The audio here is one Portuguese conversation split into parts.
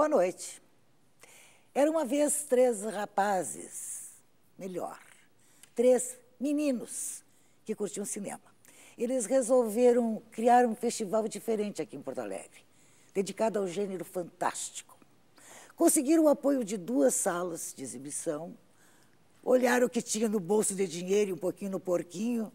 Boa noite. Era uma vez três rapazes, melhor, três meninos que curtiam cinema. Eles resolveram criar um festival diferente aqui em Porto Alegre, dedicado ao gênero fantástico. Conseguiram o apoio de duas salas de exibição, olharam o que tinha no bolso de dinheiro e um pouquinho no porquinho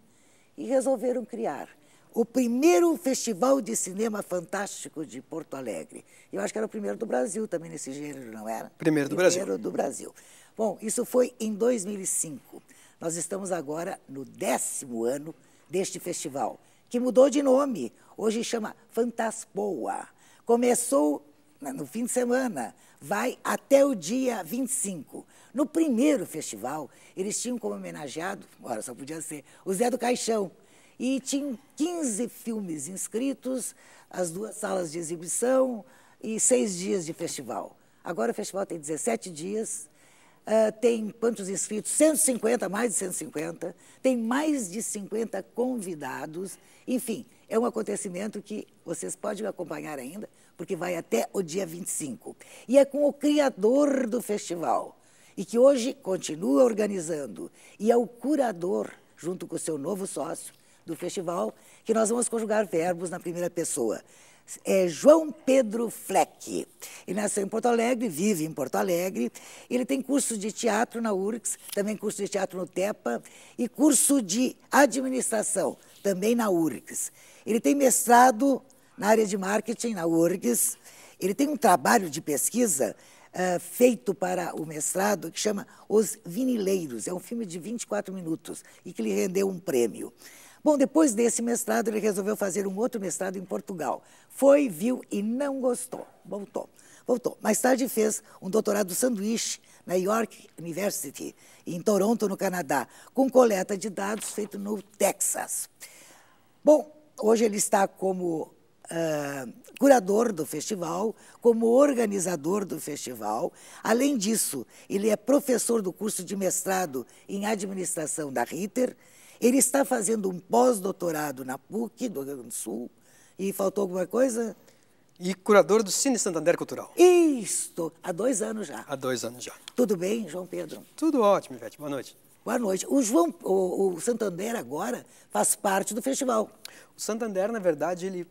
e resolveram criar o primeiro festival de cinema fantástico de Porto Alegre. Eu acho que era o primeiro do Brasil também nesse gênero, não era? Primeiro do primeiro Brasil. Primeiro do Brasil. Bom, isso foi em 2005. Nós estamos agora no décimo ano deste festival, que mudou de nome. Hoje chama Fantaspoa. Começou né, no fim de semana, vai até o dia 25. No primeiro festival, eles tinham como homenageado, agora só podia ser, o Zé do Caixão, e tinha 15 filmes inscritos, as duas salas de exibição e seis dias de festival. Agora o festival tem 17 dias, uh, tem quantos inscritos? 150, mais de 150, tem mais de 50 convidados. Enfim, é um acontecimento que vocês podem acompanhar ainda, porque vai até o dia 25. E é com o criador do festival, e que hoje continua organizando, e é o curador, junto com o seu novo sócio, do festival, que nós vamos conjugar verbos na primeira pessoa. É João Pedro Fleck. Ele nasceu em Porto Alegre, vive em Porto Alegre. Ele tem curso de teatro na Urcs também curso de teatro no TEPA e curso de administração, também na Urcs Ele tem mestrado na área de marketing na URGS. Ele tem um trabalho de pesquisa Uh, feito para o mestrado que chama Os Vinileiros. É um filme de 24 minutos e que lhe rendeu um prêmio. Bom, depois desse mestrado, ele resolveu fazer um outro mestrado em Portugal. Foi, viu e não gostou. Voltou. Voltou. Mais tarde fez um doutorado sanduíche na York University, em Toronto, no Canadá, com coleta de dados feito no Texas. Bom, hoje ele está como uh, curador do festival, como organizador do festival. Além disso, ele é professor do curso de mestrado em administração da Ritter ele está fazendo um pós-doutorado na PUC do Rio Grande do Sul. E faltou alguma coisa? E curador do Cine Santander Cultural. Isto, há dois anos já. Há dois anos já. Tudo bem, João Pedro? Tudo ótimo, Ivete. Boa noite. Boa noite. O, João, o, o Santander agora faz parte do festival. O Santander, na verdade, ele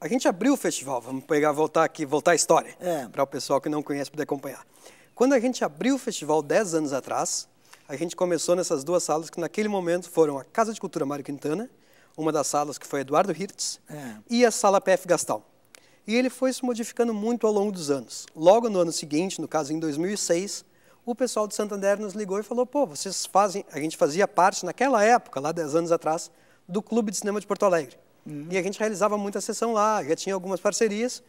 a gente abriu o festival, vamos pegar, voltar aqui, voltar a história, é. para o pessoal que não conhece poder acompanhar. Quando a gente abriu o festival 10 anos atrás, a gente começou nessas duas salas que naquele momento foram a Casa de Cultura Mário Quintana, uma das salas que foi Eduardo Hirtz, é. e a Sala PF Gastal. E ele foi se modificando muito ao longo dos anos. Logo no ano seguinte, no caso em 2006, o pessoal de Santander nos ligou e falou: pô, vocês fazem. A gente fazia parte, naquela época, lá 10 anos atrás, do Clube de Cinema de Porto Alegre. Uhum. E a gente realizava muita sessão lá, já tinha algumas parcerias.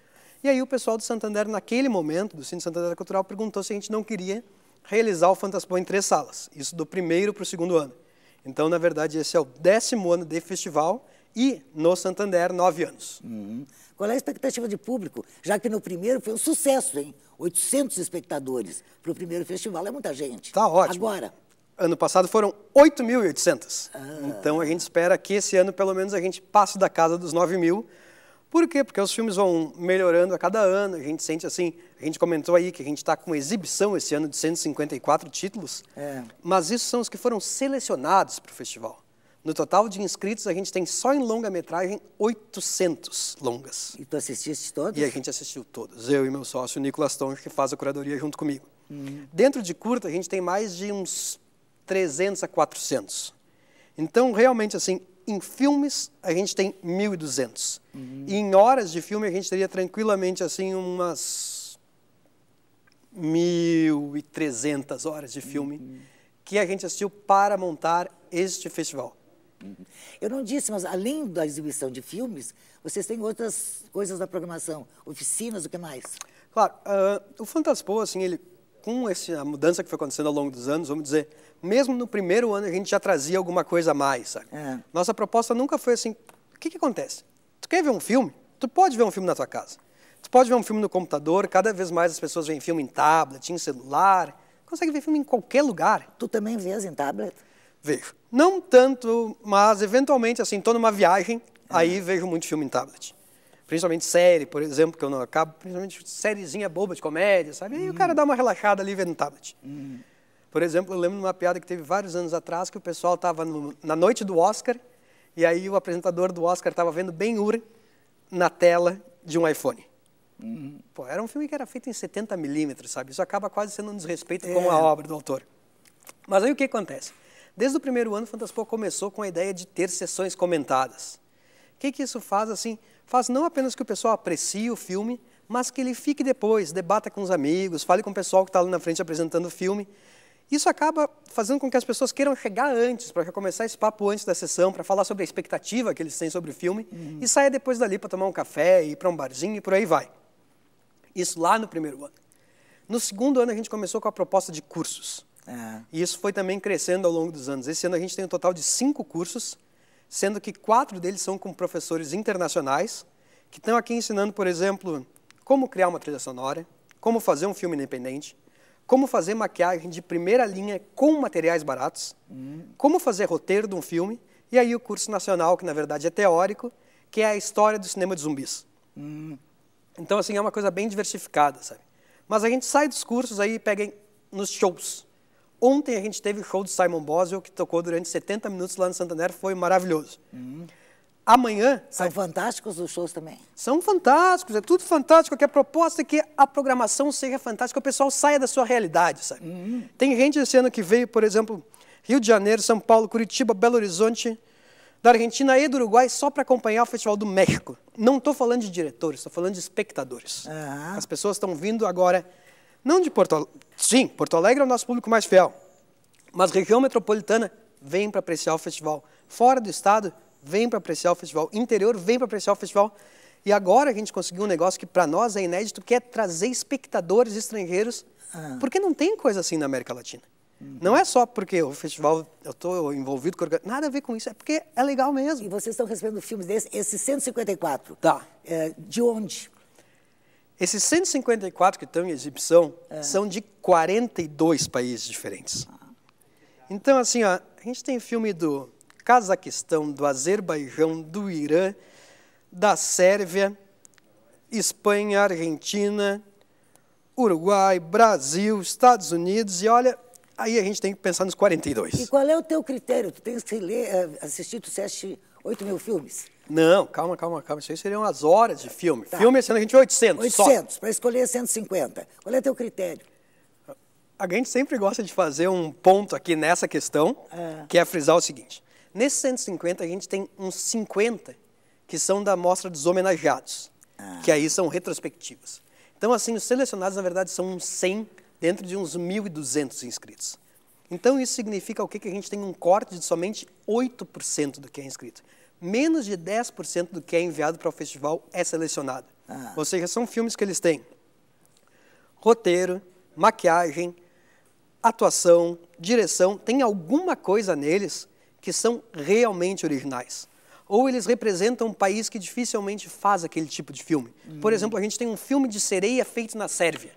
E aí o pessoal do Santander, naquele momento, do Cine Santander Cultural, perguntou se a gente não queria realizar o Fantaspoa em três salas, isso do primeiro para o segundo ano. Então, na verdade, esse é o décimo ano de festival e no Santander, nove anos. Uhum. Qual é a expectativa de público? Já que no primeiro foi um sucesso, hein? 800 espectadores para o primeiro festival, é muita gente. Tá ótimo. Agora, ano passado foram 8.800. Ah. Então a gente espera que esse ano pelo menos a gente passe da casa dos 9 mil, por quê? Porque os filmes vão melhorando a cada ano, a gente sente assim, a gente comentou aí que a gente está com exibição esse ano de 154 títulos, é. mas isso são os que foram selecionados para o festival. No total de inscritos, a gente tem só em longa-metragem 800 longas. E tu assististe todos? E a gente assistiu todos, eu e meu sócio Nicolas Tonge, que faz a curadoria junto comigo. Hum. Dentro de curta, a gente tem mais de uns 300 a 400. Então, realmente, assim, em filmes, a gente tem 1.200. Uhum. E em horas de filme, a gente teria tranquilamente, assim, umas 1.300 horas de filme uhum. que a gente assistiu para montar este festival. Uhum. Eu não disse, mas além da exibição de filmes, vocês têm outras coisas da programação, oficinas, o que mais? Claro, uh, o Fantaspo assim, ele com esse, a mudança que foi acontecendo ao longo dos anos, vamos dizer, mesmo no primeiro ano a gente já trazia alguma coisa a mais, sabe? É. Nossa proposta nunca foi assim, o que, que acontece? Tu quer ver um filme? Tu pode ver um filme na tua casa. Tu pode ver um filme no computador, cada vez mais as pessoas veem filme em tablet, em celular, consegue ver filme em qualquer lugar. Tu também vês em tablet? Vejo. Não tanto, mas eventualmente, assim, estou numa viagem, é. aí vejo muito filme em tablet principalmente série, por exemplo, que eu não acabo, principalmente sériezinha boba de comédia, sabe? E o cara hum. dá uma relaxada ali vendo tablet. Hum. Por exemplo, eu lembro de uma piada que teve vários anos atrás, que o pessoal estava na noite do Oscar, e aí o apresentador do Oscar estava vendo Ben-Hur na tela de um iPhone. Hum. Pô, era um filme que era feito em 70 milímetros, sabe? Isso acaba quase sendo um desrespeito é. com a obra do autor. Mas aí o que acontece? Desde o primeiro ano, Fantaspor começou com a ideia de ter sessões comentadas. O que, que isso faz, assim, faz não apenas que o pessoal aprecie o filme, mas que ele fique depois, debata com os amigos, fale com o pessoal que está ali na frente apresentando o filme. Isso acaba fazendo com que as pessoas queiram chegar antes, para começar esse papo antes da sessão, para falar sobre a expectativa que eles têm sobre o filme, uhum. e saia depois dali para tomar um café, ir para um barzinho e por aí vai. Isso lá no primeiro ano. No segundo ano, a gente começou com a proposta de cursos. É. E isso foi também crescendo ao longo dos anos. Esse ano a gente tem um total de cinco cursos, sendo que quatro deles são com professores internacionais, que estão aqui ensinando, por exemplo, como criar uma trilha sonora, como fazer um filme independente, como fazer maquiagem de primeira linha com materiais baratos, como fazer roteiro de um filme, e aí o curso nacional, que na verdade é teórico, que é a história do cinema de zumbis. Então, assim, é uma coisa bem diversificada, sabe? Mas a gente sai dos cursos aí e pega nos shows. Ontem a gente teve o show do Simon Boswell, que tocou durante 70 minutos lá no Santander, foi maravilhoso. Uhum. Amanhã. São a... fantásticos os shows também. São fantásticos, é tudo fantástico. Que a proposta é que a programação seja fantástica, o pessoal saia da sua realidade, sabe? Uhum. Tem gente esse ano que veio, por exemplo, Rio de Janeiro, São Paulo, Curitiba, Belo Horizonte, da Argentina e do Uruguai só para acompanhar o Festival do México. Não estou falando de diretores, estou falando de espectadores. Ah. As pessoas estão vindo agora não de Porto Alegre. Sim, Porto Alegre é o nosso público mais fiel. Mas região metropolitana vem para apreciar o festival. Fora do estado, vem para apreciar o festival. Interior, vem para apreciar o festival. E agora a gente conseguiu um negócio que para nós é inédito, que é trazer espectadores estrangeiros, ah. porque não tem coisa assim na América Latina. Uhum. Não é só porque o festival, eu estou envolvido com... Nada a ver com isso, é porque é legal mesmo. E vocês estão recebendo filmes desses, esses 154. Tá. É, de onde? Esses 154 que estão em exibição é. são de 42 países diferentes. Ah. Então, assim, ó, a gente tem filme do Cazaquistão, do Azerbaijão, do Irã, da Sérvia, Espanha, Argentina, Uruguai, Brasil, Estados Unidos, e olha, aí a gente tem que pensar nos 42. E qual é o teu critério? Tu tens que ler, eh, assistir, tu assiste 8 mil filmes? Não, calma, calma, calma. Isso aí seriam as horas de filme. Tá. Filme sendo a gente 800 800, para escolher 150. Qual é o teu critério? A gente sempre gosta de fazer um ponto aqui nessa questão, é. que é frisar o seguinte. Nesses 150, a gente tem uns 50 que são da mostra dos homenageados, ah. que aí são retrospectivas. Então, assim, os selecionados, na verdade, são uns 100 dentro de uns 1.200 inscritos. Então, isso significa o quê? Que a gente tem um corte de somente 8% do que é inscrito menos de 10% do que é enviado para o festival é selecionado. Ah. Ou seja, são filmes que eles têm roteiro, maquiagem, atuação, direção, tem alguma coisa neles que são realmente originais. Ou eles representam um país que dificilmente faz aquele tipo de filme. Por hum. exemplo, a gente tem um filme de sereia feito na Sérvia.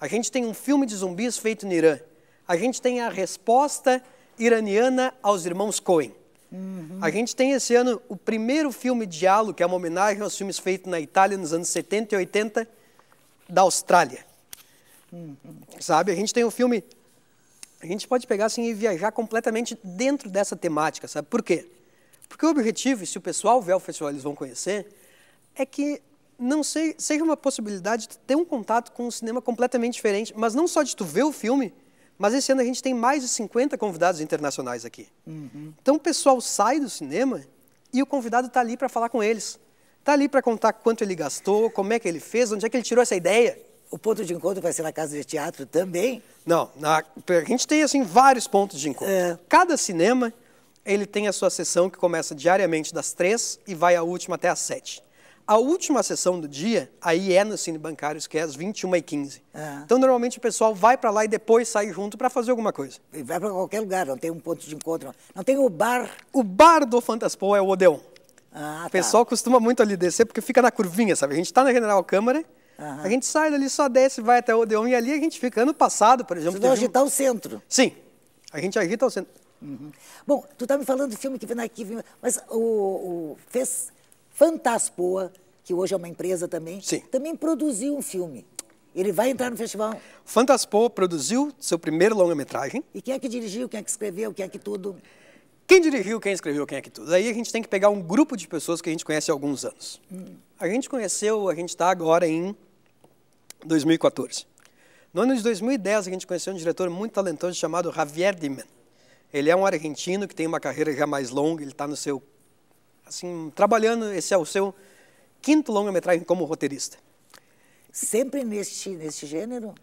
A gente tem um filme de zumbis feito no Irã. A gente tem a resposta iraniana aos irmãos Cohen. Uhum. A gente tem esse ano o primeiro filme Diálogo, que é uma homenagem aos filmes feitos na Itália nos anos 70 e 80 da Austrália. Uhum. Sabe? A gente tem o um filme. A gente pode pegar assim e viajar completamente dentro dessa temática, sabe? Por quê? Porque o objetivo, e se o pessoal vê o festival eles vão conhecer, é que não sei, seja uma possibilidade de ter um contato com um cinema completamente diferente, mas não só de tu ver o filme, mas esse ano a gente tem mais de 50 convidados internacionais aqui. Uhum. Então o pessoal sai do cinema e o convidado está ali para falar com eles. Está ali para contar quanto ele gastou, como é que ele fez, onde é que ele tirou essa ideia. O ponto de encontro vai ser na casa de teatro também? Não, na, a gente tem assim vários pontos de encontro. É. Cada cinema ele tem a sua sessão que começa diariamente das três e vai à última até às sete a última sessão do dia, aí é no Cine Bancários, que é às 21h15. É. Então, normalmente o pessoal vai para lá e depois sai junto para fazer alguma coisa. E vai para qualquer lugar, não tem um ponto de encontro. Não, tem o bar. O bar do Fantaspo é o Odeon. Ah, tá. O pessoal costuma muito ali descer porque fica na curvinha, sabe? A gente está na General Câmara. Uhum. A gente sai dali, só desce, vai até o Odeon e ali a gente fica. Ano passado, por exemplo. Vocês vão agitar um... o centro. Sim, a gente agita o centro. Uhum. Bom, tu tá me falando do filme que vem aqui, mas o, o fez Fantaspoa, que hoje é uma empresa também, Sim. também produziu um filme. Ele vai entrar no festival. Fantaspoa produziu seu primeiro longa-metragem. E quem é que dirigiu, quem é que escreveu, quem é que tudo? Quem dirigiu, quem escreveu, quem é que tudo? Aí a gente tem que pegar um grupo de pessoas que a gente conhece há alguns anos. Hum. A gente conheceu, a gente está agora em 2014. No ano de 2010, a gente conheceu um diretor muito talentoso chamado Javier Dimen. Ele é um argentino que tem uma carreira já mais longa, ele está no seu assim, trabalhando, esse é o seu quinto longa-metragem como roteirista. Sempre neste, nesse gênero?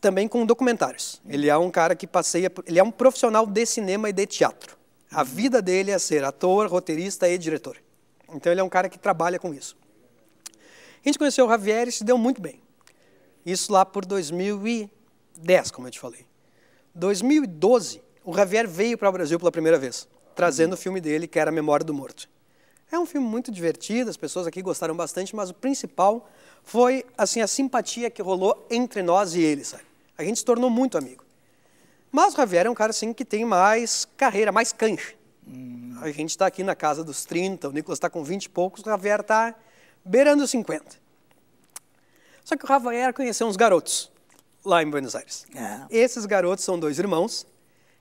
Também com documentários. Ele é um cara que passeia, ele é um profissional de cinema e de teatro. A uhum. vida dele é ser ator, roteirista e diretor. Então ele é um cara que trabalha com isso. A gente conheceu o Javier e se deu muito bem. Isso lá por 2010, como eu te falei. 2012, o Javier veio para o Brasil pela primeira vez, trazendo uhum. o filme dele, que era Memória do Morto. É um filme muito divertido, as pessoas aqui gostaram bastante, mas o principal foi assim a simpatia que rolou entre nós e ele, sabe? A gente se tornou muito amigo. Mas o Javier é um cara assim que tem mais carreira, mais cancha. Hum. A gente está aqui na casa dos 30, o Nicolas está com 20 e poucos, o Javier está beirando os 50. Só que o Javier conheceu uns garotos lá em Buenos Aires. É. Esses garotos são dois irmãos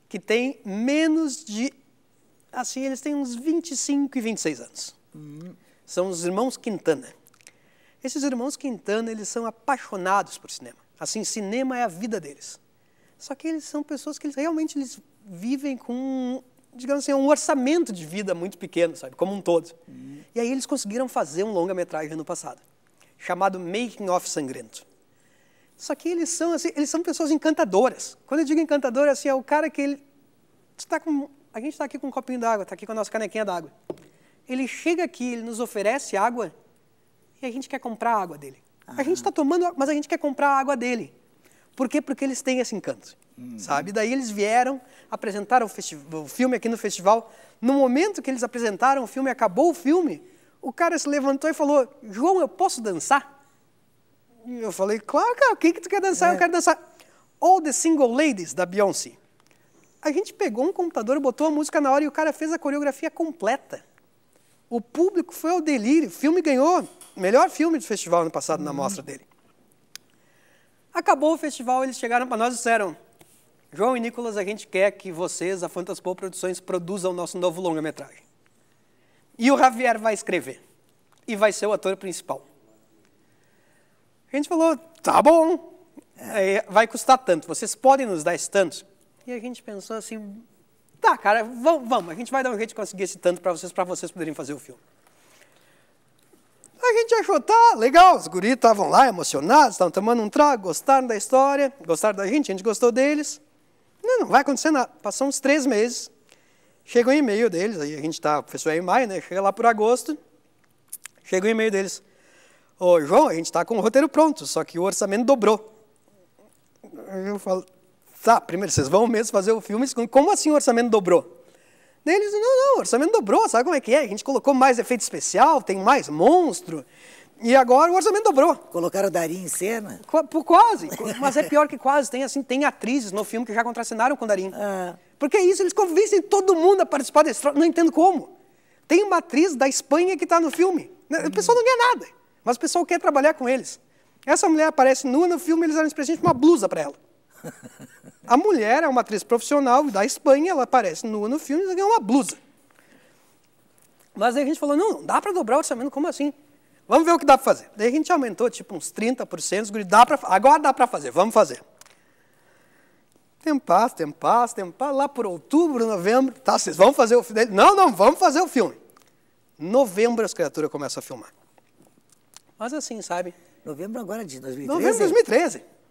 que têm menos de assim, eles têm uns 25 e 26 anos. Uhum. São os irmãos Quintana. Esses irmãos Quintana, eles são apaixonados por cinema. Assim, cinema é a vida deles. Só que eles são pessoas que eles, realmente eles vivem com, digamos assim, um orçamento de vida muito pequeno, sabe? Como um todo. Uhum. E aí eles conseguiram fazer um longa-metragem no passado, chamado Making of Sangrento. Só que eles são, assim, eles são pessoas encantadoras. Quando eu digo encantador, assim, é o cara que ele está com a gente está aqui com um copinho d'água, está aqui com a nossa canequinha d'água. Ele chega aqui, ele nos oferece água e a gente quer comprar a água dele. A gente está ah. tomando, mas a gente quer comprar a água dele. Por quê? Porque eles têm esse encanto, uhum. sabe? Daí eles vieram, apresentaram o, o filme aqui no festival. No momento que eles apresentaram o filme, acabou o filme, o cara se levantou e falou, João, eu posso dançar? E eu falei, claro, cara, o que, que tu quer dançar? É. Eu quero dançar All the Single Ladies, da Beyoncé. A gente pegou um computador, botou a música na hora e o cara fez a coreografia completa. O público foi ao delírio. O filme ganhou melhor filme do festival no passado na mostra uhum. dele. Acabou o festival, eles chegaram para nós e disseram: João e Nicolas, a gente quer que vocês, a Fantaspol Produções, produzam o nosso novo longa-metragem. E o Javier vai escrever. E vai ser o ator principal. A gente falou: tá bom, é, vai custar tanto, vocês podem nos dar esse tanto? E a gente pensou assim, tá, cara, vamos, vamos, a gente vai dar um jeito de conseguir esse tanto para vocês, para vocês poderem fazer o filme. A gente achou, tá, legal, os guris estavam lá emocionados, estavam tomando um trago, gostaram da história, gostaram da gente, a gente gostou deles. Não, não vai acontecer nada. Passou uns três meses, chega um e-mail deles, aí a gente tá, o professor é em maio, né, chega lá por agosto, chega um e-mail deles. Ô, João, a gente está com o roteiro pronto, só que o orçamento dobrou. Eu falo, tá, primeiro, vocês vão mesmo fazer o filme, como assim o orçamento dobrou? Daí eles, não, não, o orçamento dobrou, sabe como é que é? A gente colocou mais efeito especial, tem mais monstro, e agora o orçamento dobrou. Colocaram o Darim em cena? Qu quase, mas é pior que quase, tem assim, tem atrizes no filme que já contracenaram com o Darim. Ah. Porque é isso, eles convencem todo mundo a participar desse troço, não entendo como. Tem uma atriz da Espanha que está no filme, né, o pessoal não ganha nada, mas o pessoal quer trabalhar com eles. Essa mulher aparece nua no filme, eles eram presente uma blusa para ela. A mulher é uma atriz profissional da Espanha, ela aparece nua no filme e ganha uma blusa. Mas aí a gente falou, não, não dá para dobrar o orçamento, como assim? Vamos ver o que dá para fazer. Daí a gente aumentou tipo uns 30%, guri, dá pra, agora dá para fazer, vamos fazer. Tempo passa, tempo passa, tempo passa, lá por outubro, novembro, tá, vocês vão fazer o filme? Não, não, vamos fazer o filme. Novembro as criaturas começam a filmar. Mas assim, sabe? Novembro agora de 2013? Novembro de 2013.